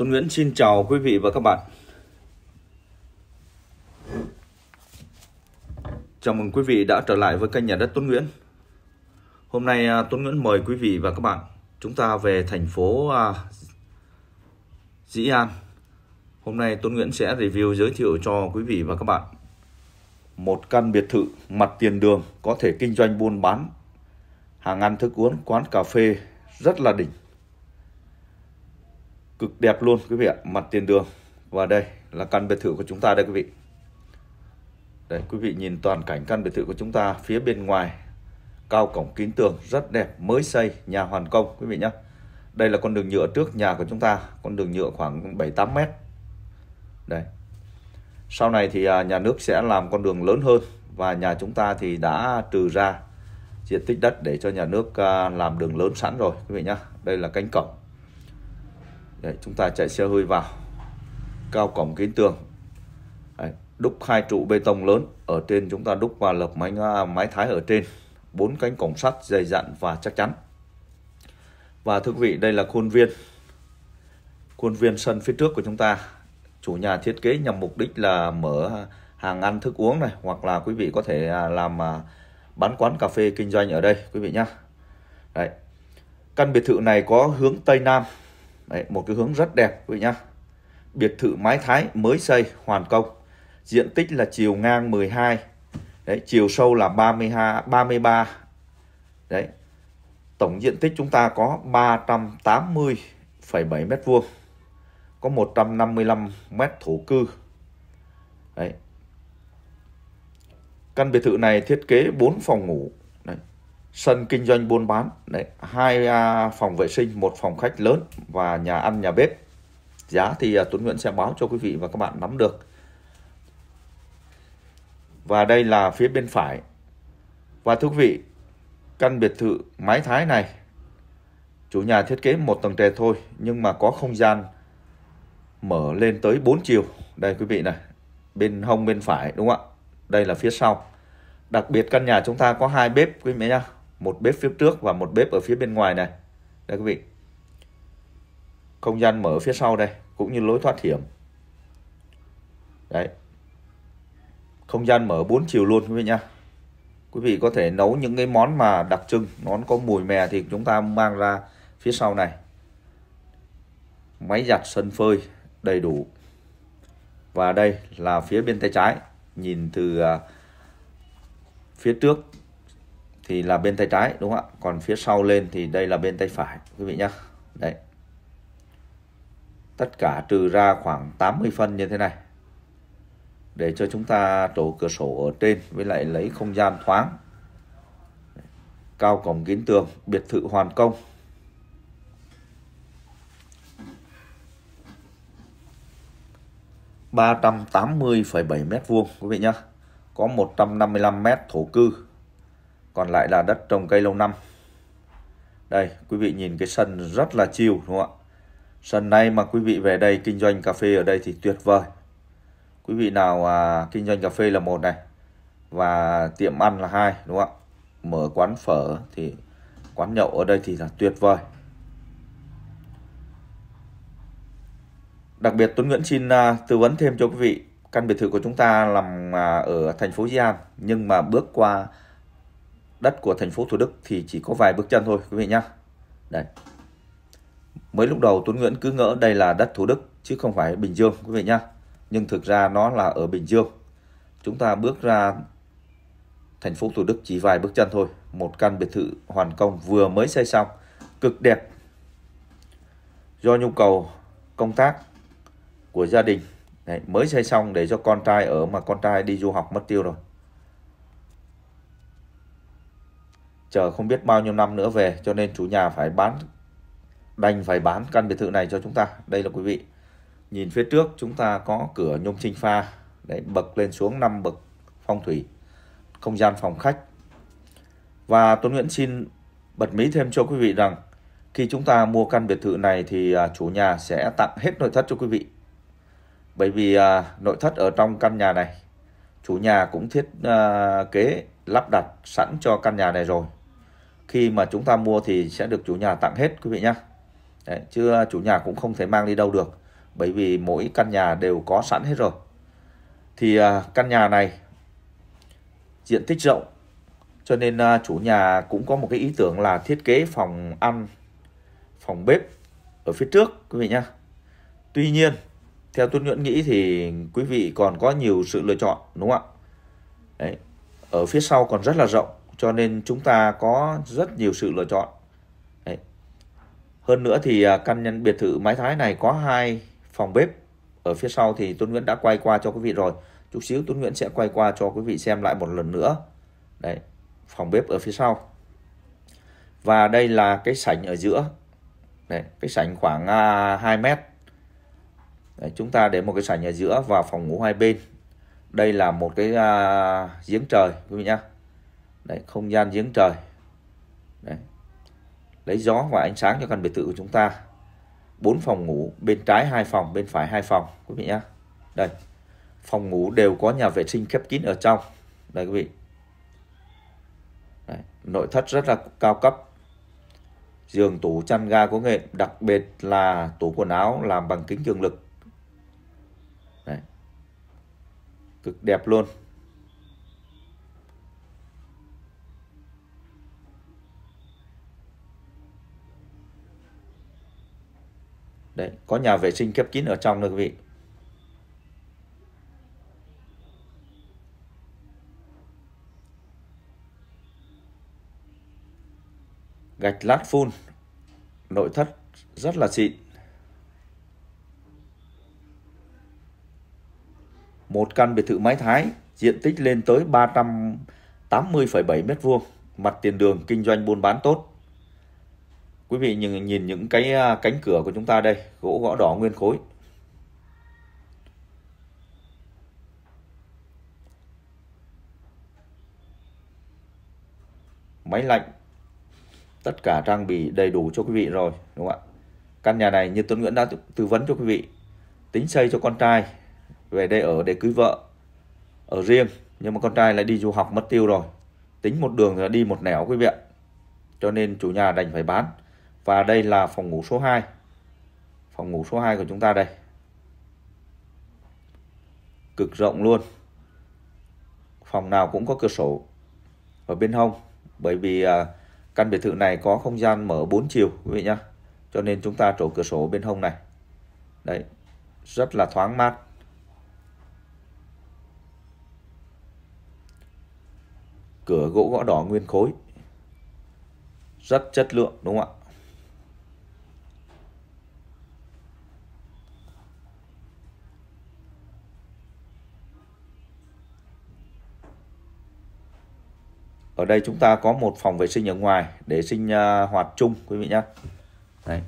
Tuấn Nguyễn xin chào quý vị và các bạn. Chào mừng quý vị đã trở lại với kênh Nhà đất Tuấn Nguyễn. Hôm nay à, Tuấn Nguyễn mời quý vị và các bạn chúng ta về thành phố à, Dĩ An. Hôm nay Tuấn Nguyễn sẽ review giới thiệu cho quý vị và các bạn một căn biệt thự mặt tiền đường có thể kinh doanh buôn bán hàng ăn thức uống, quán cà phê rất là đỉnh cực đẹp luôn quý vị ạ mặt tiền đường và đây là căn biệt thự của chúng ta đây quý vị Đấy, quý vị nhìn toàn cảnh căn biệt thự của chúng ta phía bên ngoài cao cổng kín tường rất đẹp mới xây nhà hoàn công quý vị nhé đây là con đường nhựa trước nhà của chúng ta con đường nhựa khoảng 7-8 mét đấy sau này thì à, nhà nước sẽ làm con đường lớn hơn và nhà chúng ta thì đã trừ ra diện tích đất để cho nhà nước à, làm đường lớn sẵn rồi quý vị nhé đây là cánh cổng Đấy, chúng ta chạy xe hơi vào cao cổng kín tường Đấy, đúc hai trụ bê tông lớn ở trên chúng ta đúc và lập máy à, máy thái ở trên bốn cánh cổng sắt dày dặn và chắc chắn và thưa quý vị đây là khuôn viên khuôn viên sân phía trước của chúng ta chủ nhà thiết kế nhằm mục đích là mở hàng ăn thức uống này hoặc là quý vị có thể à, làm à, bán quán cà phê kinh doanh ở đây quý vị nhá Đấy. căn biệt thự này có hướng tây nam Đấy, một cái hướng rất đẹp quý vị nhá. Biệt thự mái thái mới xây hoàn công. Diện tích là chiều ngang 12. Đấy, chiều sâu là 32 33. Đấy. Tổng diện tích chúng ta có 380,7 m2. Có 155 m thổ cư. Đấy. Căn biệt thự này thiết kế 4 phòng ngủ, sân kinh doanh buôn bán đấy hai à, phòng vệ sinh một phòng khách lớn và nhà ăn nhà bếp giá thì à, Tuấn Nguyễn sẽ báo cho quý vị và các bạn nắm được và đây là phía bên phải và thưa quý vị căn biệt thự mái thái này chủ nhà thiết kế một tầng trệt thôi nhưng mà có không gian mở lên tới 4 chiều đây quý vị này bên hông bên phải đúng không ạ đây là phía sau đặc biệt căn nhà chúng ta có hai bếp quý vị nhá một bếp phía trước và một bếp ở phía bên ngoài này đây quý vị không gian mở phía sau đây cũng như lối thoát hiểm đấy không gian mở bốn chiều luôn quý vị nha quý vị có thể nấu những cái món mà đặc trưng món có mùi mè thì chúng ta mang ra phía sau này máy giặt sân phơi đầy đủ và đây là phía bên tay trái nhìn từ à, phía trước thì là bên tay trái đúng không ạ còn phía sau lên thì đây là bên tay phải quý vị nhá đấy tất cả trừ ra khoảng 80 phân như thế này để cho chúng ta trổ cửa sổ ở trên với lại lấy không gian thoáng cao cổng kín tường biệt thự hoàn công ba trăm tám mươi phẩy bảy mét vuông quý vị nhá có 155 mét thổ cư còn lại là đất trồng cây lâu năm đây quý vị nhìn cái sân rất là chiều đúng không ạ sân này mà quý vị về đây kinh doanh cà phê ở đây thì tuyệt vời quý vị nào à, kinh doanh cà phê là một này và tiệm ăn là hai đúng không ạ mở quán phở thì quán nhậu ở đây thì là tuyệt vời đặc biệt Tuấn Nguyễn xin à, tư vấn thêm cho quý vị căn biệt thự của chúng ta nằm à, ở thành phố Di An nhưng mà bước qua đất của thành phố Thủ Đức thì chỉ có vài bước chân thôi quý vị nhá. Đây. Mới lúc đầu Tuấn Nguyễn cứ ngỡ đây là đất Thủ Đức chứ không phải Bình Dương quý vị nhá. Nhưng thực ra nó là ở Bình Dương. Chúng ta bước ra thành phố Thủ Đức chỉ vài bước chân thôi, một căn biệt thự hoàn công vừa mới xây xong, cực đẹp. Do nhu cầu công tác của gia đình Đấy, mới xây xong để cho con trai ở mà con trai đi du học mất tiêu rồi chờ không biết bao nhiêu năm nữa về cho nên chủ nhà phải bán đành phải bán căn biệt thự này cho chúng ta đây là quý vị nhìn phía trước chúng ta có cửa nhôm trinh pha đấy bậc lên xuống năm bậc phong thủy không gian phòng khách và Tuấn Nguyễn xin bật mí thêm cho quý vị rằng khi chúng ta mua căn biệt thự này thì à, chủ nhà sẽ tặng hết nội thất cho quý vị bởi vì à, nội thất ở trong căn nhà này chủ nhà cũng thiết à, kế lắp đặt sẵn cho căn nhà này rồi khi mà chúng ta mua thì sẽ được chủ nhà tặng hết quý vị nhé Đấy, chứ chủ nhà cũng không thể mang đi đâu được bởi vì mỗi căn nhà đều có sẵn hết rồi thì à, căn nhà này diện tích rộng cho nên à, chủ nhà cũng có một cái ý tưởng là thiết kế phòng ăn phòng bếp ở phía trước quý vị nhé tuy nhiên theo tôi Nguyễn nghĩ thì quý vị còn có nhiều sự lựa chọn đúng không ạ ở phía sau còn rất là rộng cho nên chúng ta có rất nhiều sự lựa chọn Đấy. hơn nữa thì à, căn nhân biệt thự mái thái này có hai phòng bếp ở phía sau thì Tuấn Nguyễn đã quay qua cho quý vị rồi chút xíu Tuấn Nguyễn sẽ quay qua cho quý vị xem lại một lần nữa Đấy, phòng bếp ở phía sau và đây là cái sảnh ở giữa Đấy, cái sảnh khoảng à, 2 mét Đấy, chúng ta để một cái sảnh ở giữa và phòng ngủ hai bên đây là một cái à, giếng trời quý vị nhé đấy, không gian giếng trời đấy. lấy gió và ánh sáng cho căn biệt thự của chúng ta bốn phòng ngủ bên trái hai phòng bên phải hai phòng quý vị nhé đây phòng ngủ đều có nhà vệ sinh khép kín ở trong đây quý vị Đấy. nội thất rất là cao cấp giường tủ chăn ga có nghệ đặc biệt là tủ quần áo làm bằng kính cường lực Đấy. cực đẹp luôn có nhà vệ sinh khép kín ở trong nữa quý vị gạch lát phun nội thất rất là xịn một căn biệt thự mái thái diện tích lên tới 380,7 mét vuông mặt tiền đường kinh doanh buôn bán tốt quý vị nhìn, nhìn những cái à, cánh cửa của chúng ta đây gỗ gõ đỏ nguyên khối máy lạnh tất cả trang bị đầy đủ cho quý vị rồi đúng không ạ căn nhà này như Tuấn Nguyễn đã tư vấn cho quý vị tính xây cho con trai về đây ở để cưới vợ ở riêng nhưng mà con trai lại đi du học mất tiêu rồi tính một đường là đi một nẻo quý vị ạ cho nên chủ nhà đành phải bán và đây là phòng ngủ số 2. Phòng ngủ số 2 của chúng ta đây. Cực rộng luôn. Phòng nào cũng có cửa sổ ở bên hông. Bởi vì à, căn biệt thự này có không gian mở 4 chiều quý vị nhé. Cho nên chúng ta trổ cửa sổ bên hông này. Đấy, rất là thoáng mát. Cửa gỗ gõ đỏ nguyên khối. Rất chất lượng đúng không ạ? ở đây chúng ta có một phòng vệ sinh ở ngoài để sinh uh, hoạt chung quý vị nhé Đấy.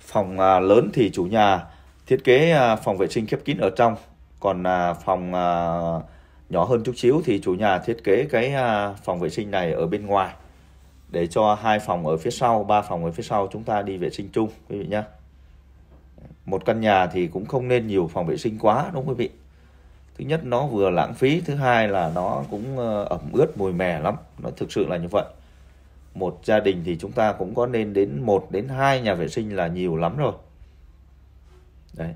phòng uh, lớn thì chủ nhà thiết kế uh, phòng vệ sinh khép kín ở trong còn uh, phòng uh, nhỏ hơn chút xíu thì chủ nhà thiết kế cái uh, phòng vệ sinh này ở bên ngoài để cho hai phòng ở phía sau ba phòng ở phía sau chúng ta đi vệ sinh chung quý vị nhé một căn nhà thì cũng không nên nhiều phòng vệ sinh quá đúng không quý vị thứ nhất nó vừa lãng phí thứ hai là nó cũng ờ, ẩm ướt mùi mè lắm nó thực sự là như vậy một gia đình thì chúng ta cũng có nên đến một đến hai nhà vệ sinh là nhiều lắm rồi đấy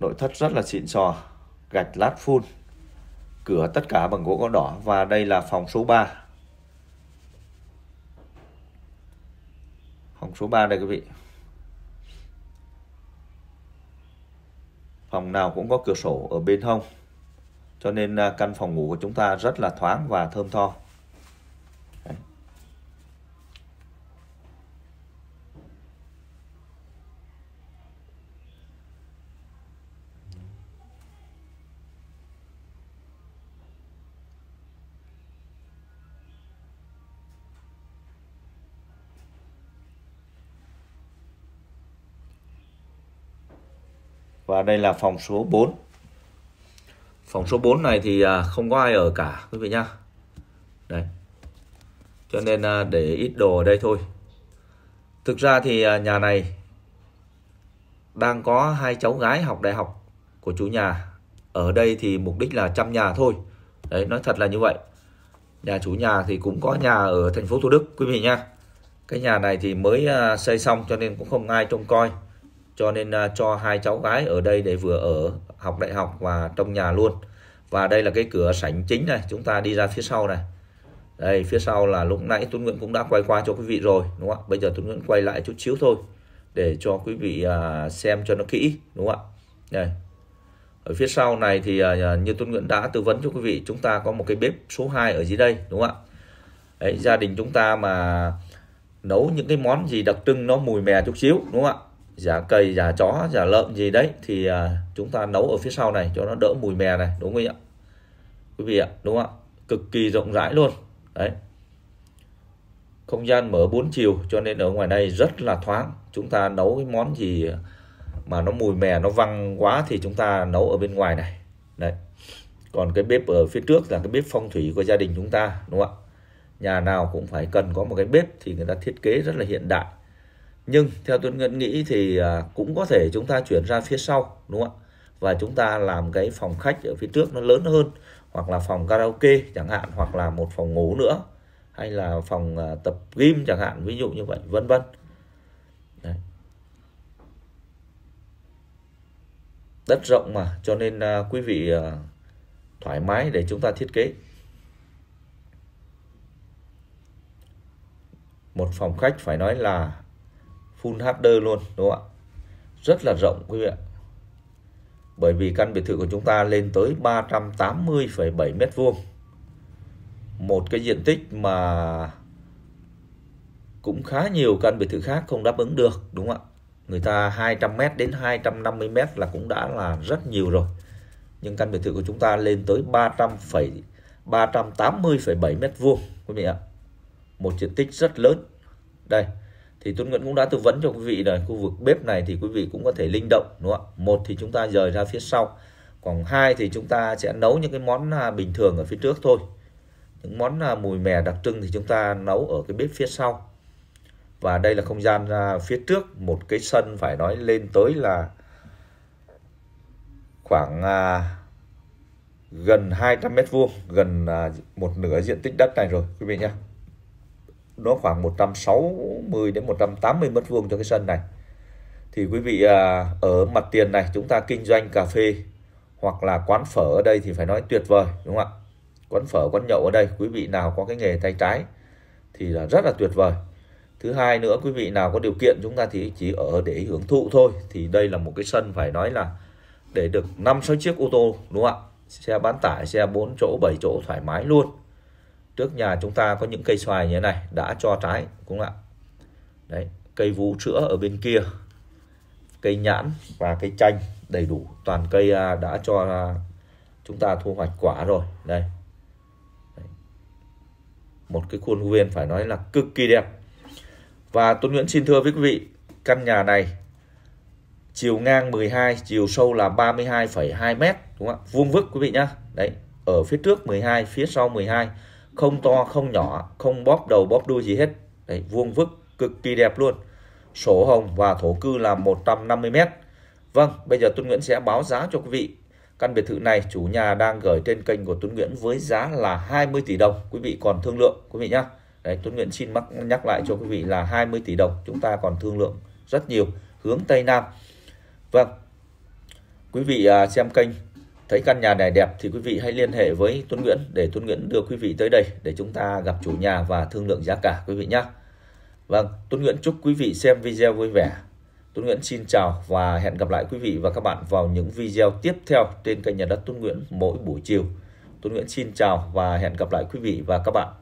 nội thất rất là xịn sò gạch lát phun cửa tất cả bằng gỗ có đỏ và đây là phòng số 3 phòng số 3 đây quý vị phòng nào cũng có cửa sổ ở bên hông cho nên à, căn phòng ngủ của chúng ta rất là thoáng và thơm tho và đây là phòng số 4 phòng số 4 này thì à, không có ai ở cả quý vị nhá đấy cho nên à, để ít đồ ở đây thôi thực ra thì à, nhà này đang có hai cháu gái học đại học của chủ nhà ở đây thì mục đích là chăm nhà thôi đấy nói thật là như vậy nhà chủ nhà thì cũng có nhà ở thành phố Thủ Đức quý vị nha cái nhà này thì mới xây xong cho nên cũng không ai trông coi cho nên uh, cho hai cháu gái ở đây để vừa ở học đại học và trong nhà luôn và đây là cái cửa sảnh chính này chúng ta đi ra phía sau này đây phía sau là lúc nãy Tuấn Nguyễn cũng đã quay qua cho quý vị rồi đúng không ạ bây giờ Tuấn Nguyễn quay lại chút xíu thôi để cho quý vị uh, xem cho nó kỹ đúng không ạ đây ở phía sau này thì uh, như Tuấn Nguyễn đã tư vấn cho quý vị chúng ta có một cái bếp số 2 ở dưới đây đúng không ạ Đấy, gia đình chúng ta mà nấu những cái món gì đặc trưng nó mùi mè chút xíu đúng không ạ giả cầy giả chó giả lợn gì đấy thì à, chúng ta nấu ở phía sau này cho nó đỡ mùi mè này đúng không ạ quý vị ạ đúng không ạ cực kỳ rộng rãi luôn đấy không gian mở bốn chiều cho nên ở ngoài đây rất là thoáng chúng ta nấu cái món gì mà nó mùi mè nó văng quá thì chúng ta nấu ở bên ngoài này đấy còn cái bếp ở phía trước là cái bếp phong thủy của gia đình chúng ta đúng không ạ nhà nào cũng phải cần có một cái bếp thì người ta thiết kế rất là hiện đại nhưng theo Tuấn Nguyễn nghĩ thì à, cũng có thể chúng ta chuyển ra phía sau đúng không ạ và chúng ta làm cái phòng khách ở phía trước nó lớn hơn hoặc là phòng karaoke chẳng hạn hoặc là một phòng ngủ nữa hay là phòng à, tập gym chẳng hạn ví dụ như vậy vân vân đất rộng mà cho nên à, quý vị thoải mái để chúng ta thiết kế một phòng khách phải nói là full HD luôn đúng không ạ rất là rộng quý vị ạ bởi vì căn biệt thự của chúng ta lên tới 380,7 mét vuông một cái diện tích mà cũng khá nhiều căn biệt thự khác không đáp ứng được đúng không ạ người ta 200 mét đến 250 mét là cũng đã là rất nhiều rồi nhưng căn biệt thự của chúng ta lên tới 300, 380,7 mét vuông quý vị ạ một diện tích rất lớn đây thì Tuấn Nguyễn cũng đã tư vấn cho quý vị là khu vực bếp này thì quý vị cũng có thể linh động đúng không ạ? Một thì chúng ta rời ra phía sau, còn hai thì chúng ta sẽ nấu những cái món à, bình thường ở phía trước thôi. Những món à, mùi mè đặc trưng thì chúng ta nấu ở cái bếp phía sau. Và đây là không gian à, phía trước một cái sân phải nói lên tới là khoảng gần 200 mét vuông, gần một nửa diện tích đất này rồi quý vị nhé nó khoảng 160 đến 180 mét vuông cho cái sân này thì quý vị à, ở mặt tiền này chúng ta kinh doanh cà phê hoặc là quán phở ở đây thì phải nói tuyệt vời đúng không ạ quán phở quán nhậu ở đây quý vị nào có cái nghề tay trái thì là rất là tuyệt vời thứ hai nữa quý vị nào có điều kiện chúng ta thì chỉ ở để hưởng thụ thôi thì đây là một cái sân phải nói là để được năm sáu chiếc ô tô đúng không ạ xe bán tải xe 4 chỗ 7 chỗ thoải mái luôn trước nhà chúng ta có những cây xoài như thế này đã cho trái cũng không ạ đấy cây vũ chữa ở bên kia cây nhãn và cây chanh đầy đủ toàn cây à, đã cho à, chúng ta thu hoạch quả rồi đây một cái khuôn viên phải nói là cực kỳ đẹp và Tuấn Nguyễn xin thưa với quý vị căn nhà này chiều ngang 12 chiều sâu là 32,2 mét đúng không ạ vuông vức quý vị nhá đấy ở phía trước 12 phía sau 12 không to không nhỏ không bóp đầu bóp đuôi gì hết đấy vuông vức cực kỳ đẹp luôn sổ hồng và thổ cư là 150 m vâng bây giờ Tuấn Nguyễn sẽ báo giá cho quý vị căn biệt thự này chủ nhà đang gửi trên kênh của Tuấn Nguyễn với giá là 20 tỷ đồng quý vị còn thương lượng quý vị nhé đấy Tuấn Nguyễn xin mắc nhắc lại cho quý vị là 20 tỷ đồng chúng ta còn thương lượng rất nhiều hướng Tây Nam vâng quý vị à, xem kênh Thấy căn nhà này đẹp thì quý vị hãy liên hệ với Tuấn Nguyễn để Tuấn Nguyễn đưa quý vị tới đây để chúng ta gặp chủ nhà và thương lượng giá cả quý vị nhé. Vâng, Tuấn Nguyễn chúc quý vị xem video vui vẻ. Tuấn Nguyễn xin chào và hẹn gặp lại quý vị và các bạn vào những video tiếp theo trên kênh Nhà đất Tuấn Nguyễn mỗi buổi chiều. Tuấn Nguyễn xin chào và hẹn gặp lại quý vị và các bạn.